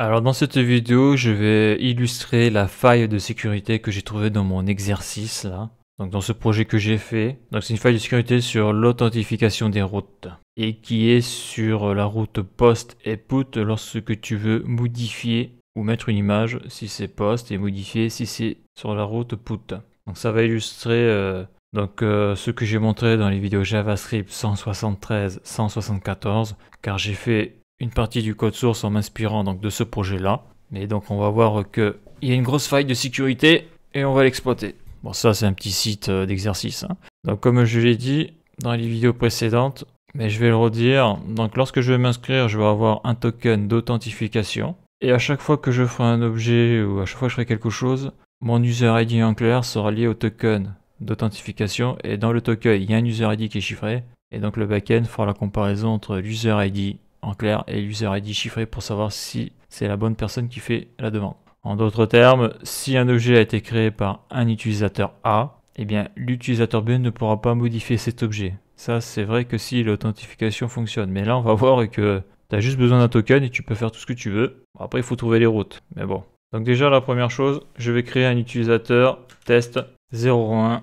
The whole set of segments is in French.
Alors dans cette vidéo, je vais illustrer la faille de sécurité que j'ai trouvée dans mon exercice là. Donc dans ce projet que j'ai fait, donc c'est une faille de sécurité sur l'authentification des routes et qui est sur la route post et put lorsque tu veux modifier ou mettre une image si c'est post et modifier si c'est sur la route put. Donc ça va illustrer euh, donc euh, ce que j'ai montré dans les vidéos JavaScript 173, 174 car j'ai fait une partie du code source en m'inspirant donc de ce projet-là. mais donc on va voir qu'il y a une grosse faille de sécurité et on va l'exploiter. Bon ça c'est un petit site euh, d'exercice. Hein. Donc comme je l'ai dit dans les vidéos précédentes, mais je vais le redire, donc lorsque je vais m'inscrire je vais avoir un token d'authentification. Et à chaque fois que je ferai un objet ou à chaque fois que je ferai quelque chose, mon user ID en clair sera lié au token d'authentification et dans le token il y a un user ID qui est chiffré et donc le backend fera la comparaison entre l'user ID clair et l'user est chiffré pour savoir si c'est la bonne personne qui fait la demande. En d'autres termes, si un objet a été créé par un utilisateur A, eh bien l'utilisateur B ne pourra pas modifier cet objet. Ça, c'est vrai que si l'authentification fonctionne. Mais là, on va voir que tu as juste besoin d'un token et tu peux faire tout ce que tu veux. Après, il faut trouver les routes. Mais bon. Donc déjà, la première chose, je vais créer un utilisateur test 01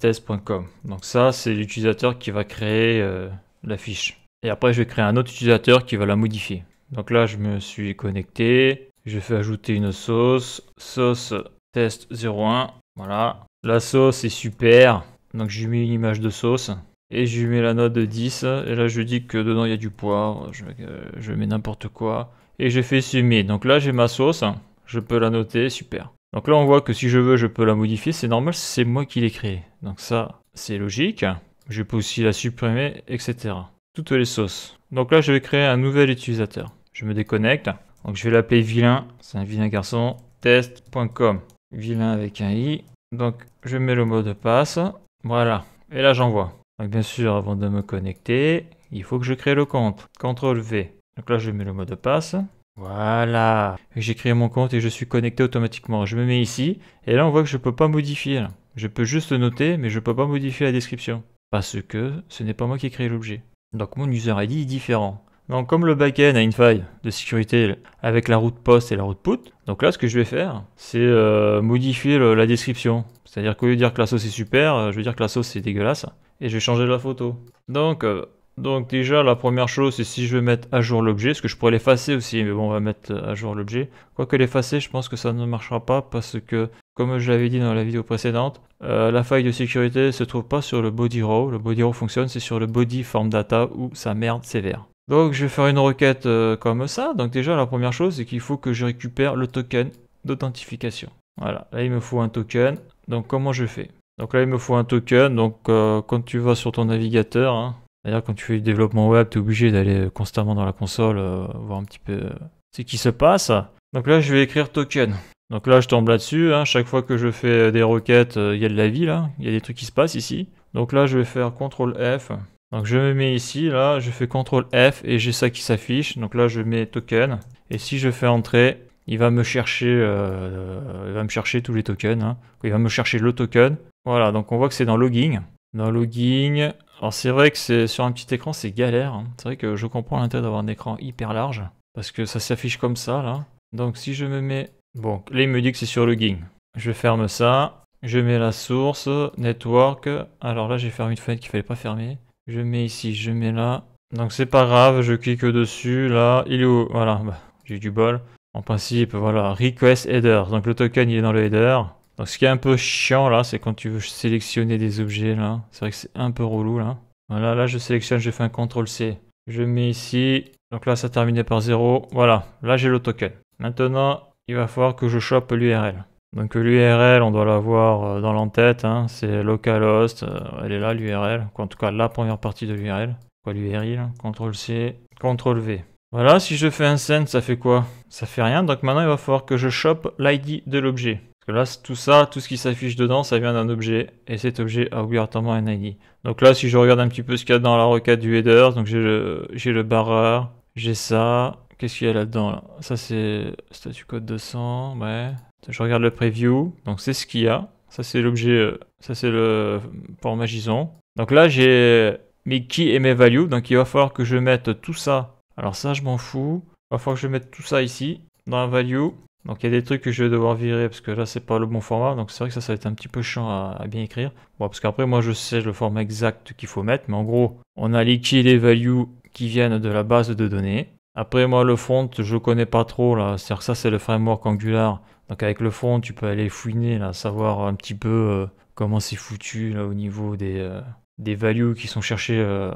test.com. Donc ça, c'est l'utilisateur qui va créer euh, la fiche. Et après, je vais créer un autre utilisateur qui va la modifier. Donc là, je me suis connecté. Je fais ajouter une sauce. Sauce test 01. Voilà. La sauce est super. Donc lui mets une image de sauce. Et je lui mets la note de 10. Et là, je dis que dedans, il y a du poivre. Je, euh, je mets n'importe quoi. Et j'ai fais semer. Donc là, j'ai ma sauce. Je peux la noter. Super. Donc là, on voit que si je veux, je peux la modifier. C'est normal, c'est moi qui l'ai créé. Donc ça, c'est logique. Je peux aussi la supprimer, etc toutes les sauces. Donc là, je vais créer un nouvel utilisateur. Je me déconnecte. Donc je vais l'appeler vilain. C'est un vilain garçon. Test.com. Vilain avec un i. Donc je mets le mot de passe. Voilà. Et là, j'envoie. Donc bien sûr, avant de me connecter, il faut que je crée le compte. CTRL V. Donc là, je mets le mot de passe. Voilà. J'ai créé mon compte et je suis connecté automatiquement. Je me mets ici. Et là, on voit que je ne peux pas modifier. Je peux juste noter, mais je ne peux pas modifier la description. Parce que ce n'est pas moi qui ai créé l'objet. Donc mon user ID est différent. Donc comme le backend a une faille de sécurité avec la route post et la route put, donc là ce que je vais faire, c'est euh, modifier la description. C'est-à-dire qu'au lieu de dire que la sauce est super, euh, je vais dire que la sauce est dégueulasse et je vais changer la photo. Donc euh, donc déjà, la première chose, c'est si je veux mettre à jour l'objet, parce que je pourrais l'effacer aussi, mais bon, on va mettre à jour l'objet. Quoique l'effacer, je pense que ça ne marchera pas, parce que, comme je l'avais dit dans la vidéo précédente, euh, la faille de sécurité se trouve pas sur le body row. Le body row fonctionne, c'est sur le body form data, où ça merde sévère. Donc je vais faire une requête euh, comme ça. Donc déjà, la première chose, c'est qu'il faut que je récupère le token d'authentification. Voilà, là il me faut un token. Donc comment je fais Donc là il me faut un token. Donc euh, quand tu vas sur ton navigateur, hein, D'ailleurs, quand tu fais du développement web, tu es obligé d'aller constamment dans la console, euh, voir un petit peu euh, ce qui se passe. Donc là, je vais écrire token. Donc là, je tombe là-dessus. Hein. Chaque fois que je fais euh, des requêtes, il y a de la vie là. Il y a des trucs qui se passent ici. Donc là, je vais faire CTRL F. Donc je me mets ici, là, je fais CTRL F et j'ai ça qui s'affiche. Donc là, je mets token. Et si je fais entrer, il va me chercher, il va me chercher tous les tokens. Hein. Il va me chercher le token. Voilà, donc on voit que c'est dans login. Dans logging, alors c'est vrai que c'est sur un petit écran c'est galère. Hein. C'est vrai que je comprends l'intérêt d'avoir un écran hyper large. Parce que ça s'affiche comme ça là. Donc si je me mets... Bon, là il me dit que c'est sur le ging. Je ferme ça. Je mets la source, network. Alors là j'ai fermé une fenêtre qu'il fallait pas fermer. Je mets ici, je mets là. Donc c'est pas grave, je clique dessus, là, il est où Voilà, bah, j'ai du bol. En principe, voilà, request header. Donc le token il est dans le header. Donc ce qui est un peu chiant là, c'est quand tu veux sélectionner des objets là. C'est vrai que c'est un peu relou là. Voilà, là je sélectionne, je fais un CTRL-C. Je mets ici, donc là ça terminait par 0. Voilà, là j'ai le token. Maintenant, il va falloir que je chope l'URL. Donc l'URL, on doit l'avoir euh, dans l'entête, hein. c'est localhost, euh, elle est là l'URL, en tout cas la première partie de l'URL. Quoi l'URL CTRL-C, CTRL-V. Voilà, si je fais un send, ça fait quoi Ça fait rien, donc maintenant il va falloir que je chope l'ID de l'objet là, tout ça, tout ce qui s'affiche dedans, ça vient d'un objet. Et cet objet a obligatoirement un ID. Donc là, si je regarde un petit peu ce qu'il y a dans la requête du header, donc j'ai le, barreur, j'ai ça. Qu'est-ce qu'il y a là-dedans Ça, c'est statut code 200, ouais. Je regarde le preview, donc c'est ce qu'il y a. Ça, c'est l'objet, euh, ça, c'est le port Magison. Donc là, j'ai mes keys et mes values. Donc il va falloir que je mette tout ça. Alors ça, je m'en fous. Il va falloir que je mette tout ça ici, dans la value. Donc il y a des trucs que je vais devoir virer parce que là c'est pas le bon format. Donc c'est vrai que ça, ça va être un petit peu chiant à, bien écrire. Bon, parce qu'après moi je sais le format exact qu'il faut mettre, mais en gros on a liquide les values qui viennent de la base de données. Après moi le front, je connais pas trop là, c'est-à-dire que ça c'est le framework Angular. Donc avec le front, tu peux aller fouiner là, savoir un petit peu euh, comment c'est foutu là au niveau des euh, des values qui sont cherchées euh,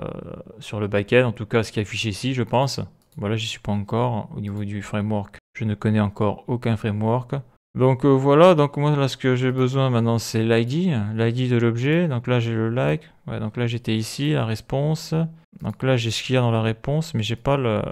sur le backend. En tout cas ce qui est affiché ici je pense. Voilà, j'y suis pas encore au niveau du framework je ne connais encore aucun framework. Donc euh, voilà, donc moi là ce que j'ai besoin maintenant c'est l'ID, l'ID de l'objet. Donc là j'ai le like, donc là j'étais ici, la réponse. Donc là j'ai ce qu'il y a dans la réponse, mais j'ai pas le,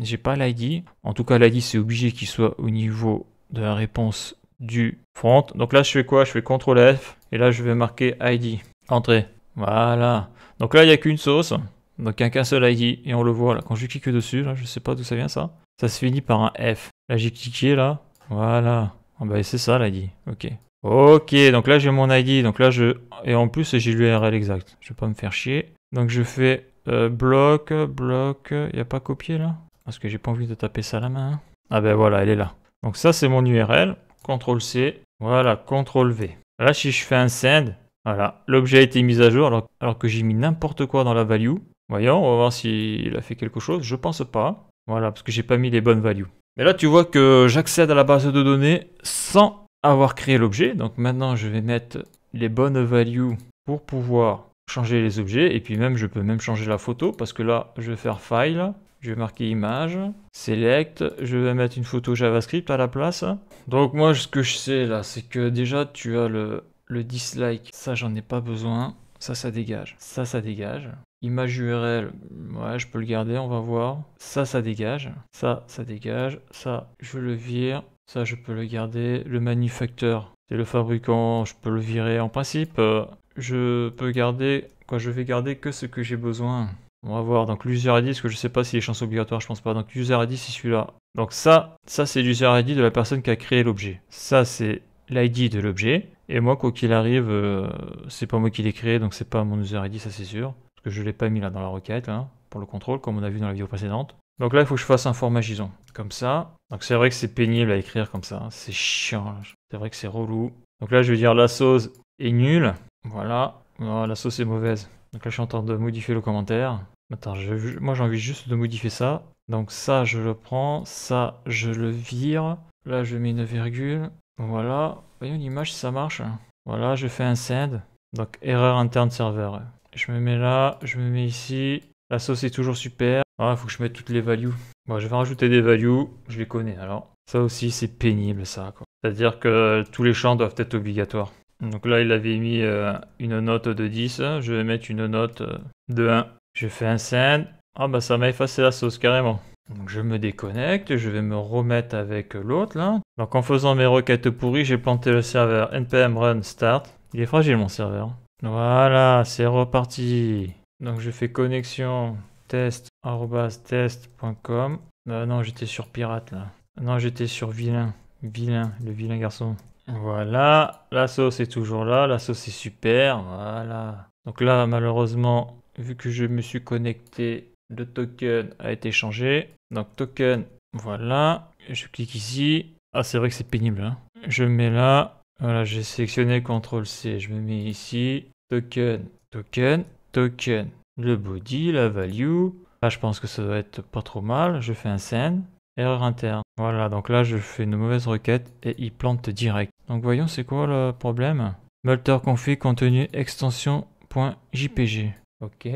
j'ai pas l'ID. En tout cas l'ID c'est obligé qu'il soit au niveau de la réponse du front. Donc là je fais quoi Je fais CTRL F et là je vais marquer ID. Entrée. Voilà. Donc là il n'y a qu'une sauce, donc il n'y a qu'un seul ID et on le voit là. Quand je clique dessus, là, je sais pas d'où ça vient ça. Ça se finit par un F. Là, j'ai cliqué, là. Voilà. Ah bah, c'est ça, l'ID. Ok. Ok, donc là, j'ai mon ID. Donc là, je... Et en plus, j'ai l'URL exact. Je vais pas me faire chier. Donc, je fais euh, bloc, bloc. Il a pas copié, là Parce que j'ai pas envie de taper ça à la main. Hein. Ah ben voilà, elle est là. Donc ça, c'est mon URL. CTRL-C. Voilà, CTRL-V. Là, si je fais un send, voilà, l'objet a été mis à jour alors, alors que j'ai mis n'importe quoi dans la value. Voyons, on va voir s'il a fait quelque chose. Je pense pas. Voilà, parce que j'ai pas mis les bonnes values. Mais là, tu vois que j'accède à la base de données sans avoir créé l'objet. Donc maintenant, je vais mettre les bonnes values pour pouvoir changer les objets. Et puis même, je peux même changer la photo parce que là, je vais faire File. Je vais marquer image, select, je vais mettre une photo JavaScript à la place. Donc moi ce que je sais là, c'est que déjà tu as le, le dislike, ça j'en ai pas besoin, ça ça dégage, ça ça dégage. Image URL, ouais, je peux le garder, on va voir. Ça, ça dégage. Ça, ça dégage. Ça, je le vire. Ça, je peux le garder. Le manufacteur, c'est le fabricant, je peux le virer. En principe, euh, je peux garder, quoi, je vais garder que ce que j'ai besoin. On va voir, donc l'user ID, parce que je sais pas si les chances obligatoires, je pense pas. Donc l'user ID, c'est celui-là. Donc ça, ça c'est l'user ID de la personne qui a créé l'objet. Ça, c'est l'ID de l'objet. Et moi, quoi qu'il arrive, euh, c'est pas moi qui l'ai créé, donc c'est pas mon user ID, ça c'est sûr que je ne l'ai pas mis là dans la requête, hein, pour le contrôle, comme on a vu dans la vidéo précédente. Donc là, il faut que je fasse un format JSON, comme ça. Donc c'est vrai que c'est pénible à écrire comme ça, hein. c'est chiant. Hein. C'est vrai que c'est relou. Donc là, je vais dire la sauce est nulle. Voilà. la sauce est mauvaise. Donc là, je suis en train de modifier le commentaire. Attends, moi j'ai envie juste de modifier ça. Donc ça, je le prends. Ça, je le vire. Là, je mets une virgule. Voilà. Voyons l'image si ça marche. Voilà, je fais un send. Donc erreur interne serveur. Je me mets là, je me mets ici. La sauce est toujours super. Ah, faut que je mette toutes les values. Bon, je vais rajouter des values. Je les connais alors. Ça aussi, c'est pénible ça. C'est-à-dire que tous les champs doivent être obligatoires. Donc là, il avait mis euh, une note de 10. Je vais mettre une note euh, de 1. Je fais un send. Ah bah ça m'a effacé la sauce carrément. Donc je me déconnecte, je vais me remettre avec l'autre là. Donc en faisant mes requêtes pourries, j'ai planté le serveur npm run start. Il est fragile mon serveur. Voilà, c'est reparti. Donc je fais connexion test.test.com. test.com. Euh, non, j'étais sur pirate là. Non, j'étais sur vilain. Vilain, le vilain garçon. Ah. Voilà, la sauce est toujours là, la sauce est super, voilà. Donc là, malheureusement, vu que je me suis connecté, le token a été changé. Donc token, voilà. Je clique ici. Ah, c'est vrai que c'est pénible. Hein. Je mets là. Voilà, j'ai sélectionné CTRL-C. Je me mets ici token, token, token. Le body, la value. Là, je pense que ça doit être pas trop mal. Je fais un send. Erreur interne. Voilà, donc là, je fais une mauvaise requête et il plante direct. Donc voyons, c'est quoi le problème Multer config contenu extension.jpg. Ok.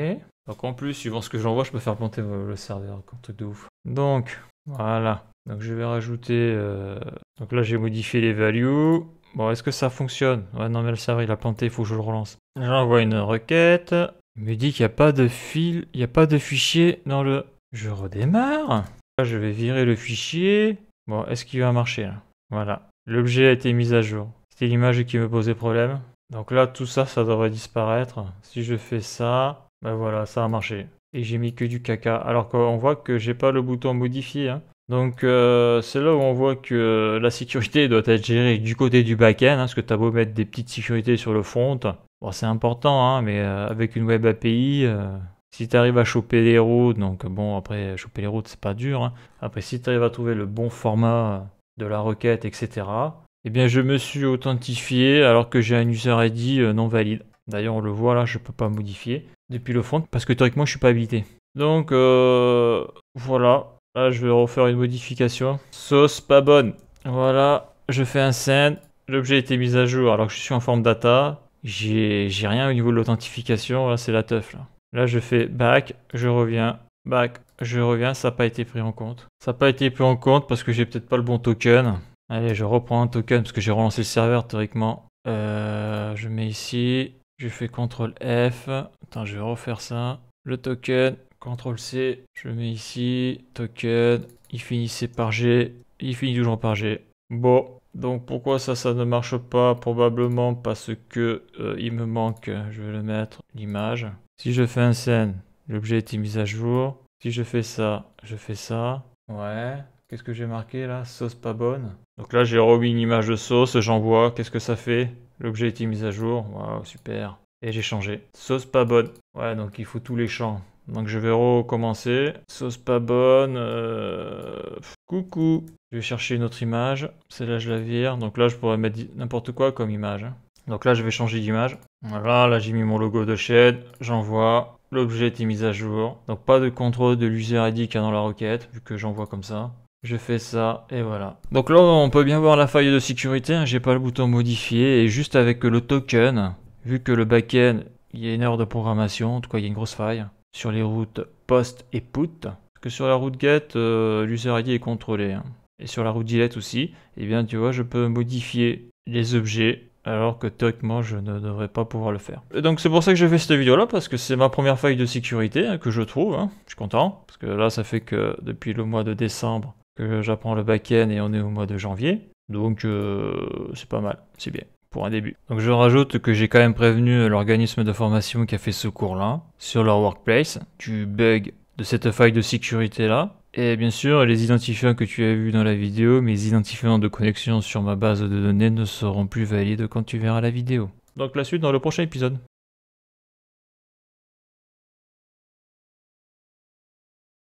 Donc en plus, suivant ce que j'envoie, je peux faire planter le serveur. Un truc de ouf. Donc, voilà. Donc je vais rajouter... Euh, donc là, j'ai modifié les values. Bon, est-ce que ça fonctionne Ouais, non, mais le serveur, il a planté, il faut que je le relance. J'envoie une requête. Il me dit qu'il n'y a pas de fil, il n'y a pas de fichier dans le... Je redémarre. Là, je vais virer le fichier. Bon, est-ce qu'il va marcher là hein Voilà. L'objet a été mis à jour. C'était l'image qui me posait problème. Donc là, tout ça, ça devrait disparaître. Si je fais ça, ben voilà, ça a marché. Et j'ai mis que du caca. Alors qu'on voit que j'ai pas le bouton modifier. Hein. Donc euh, c'est là où on voit que la sécurité doit être gérée du côté du back-end, hein, parce que t'as beau mettre des petites sécurités sur le front, bon c'est important, hein, mais euh, avec une web API, euh, si t'arrives à choper les routes, donc bon après choper les routes c'est pas dur, hein. après si t'arrives à trouver le bon format de la requête, etc. Eh bien je me suis authentifié alors que j'ai un user ID non valide. D'ailleurs on le voit là, je peux pas modifier depuis le front parce que théoriquement je suis pas habilité. Donc voilà, Là, ah, je vais refaire une modification. Sauce pas bonne. Voilà, je fais un send. L'objet a été mis à jour alors que je suis en forme data. J'ai rien au niveau de l'authentification. Là, c'est la teuf. Là. là, je fais back, je reviens. Back, je reviens. Ça n'a pas été pris en compte. Ça n'a pas été pris en compte parce que j'ai peut-être pas le bon token. Allez, je reprends un token parce que j'ai relancé le serveur théoriquement. Euh, je mets ici. Je fais CTRL F. Attends, je vais refaire ça. Le token. CTRL-C, je mets ici, token, il finissait par G, il finit toujours par G. Bon, donc pourquoi ça, ça ne marche pas Probablement parce que euh, il me manque, je vais le mettre, l'image. Si je fais un scène, l'objet est mis à jour. Si je fais ça, je fais ça. Ouais. Qu'est-ce que j'ai marqué là Sauce pas bonne. Donc là j'ai remis une image de sauce, j'envoie. Qu'est-ce que ça fait L'objet est mis à jour. Waouh, super. Et j'ai changé. Sauce pas bonne. Ouais, donc il faut tous les champs. Donc je vais recommencer. Sauce pas bonne. Euh, coucou. Je vais chercher une autre image. Celle-là, je la vire. Donc là, je pourrais mettre n'importe quoi comme image. Hein. Donc là, je vais changer d'image. Voilà, là, j'ai mis mon logo de chaîne. J'envoie. L'objet est mis à jour. Donc pas de contrôle de l'user ID qu'il hein, a dans la requête, vu que j'envoie comme ça. Je fais ça et voilà. Donc là, on peut bien voir la faille de sécurité. Hein. J'ai pas le bouton modifier et juste avec le token, vu que le backend, il y a une heure de programmation, en tout cas, il y a une grosse faille sur les routes post et put. Parce que sur la route get, euh, l'user ID est contrôlé. Hein. Et sur la route delete aussi, et eh bien tu vois, je peux modifier les objets alors que théoriquement je ne devrais pas pouvoir le faire. Et donc c'est pour ça que j'ai fait cette vidéo là, parce que c'est ma première faille de sécurité hein, que je trouve, hein. je suis content, parce que là ça fait que depuis le mois de décembre que j'apprends le back et on est au mois de janvier, donc euh, c'est pas mal, c'est bien un début. Donc je rajoute que j'ai quand même prévenu l'organisme de formation qui a fait ce cours-là sur leur workplace du bug de cette faille de sécurité-là. Et bien sûr, les identifiants que tu as vus dans la vidéo, mes identifiants de connexion sur ma base de données ne seront plus valides quand tu verras la vidéo. Donc la suite dans le prochain épisode.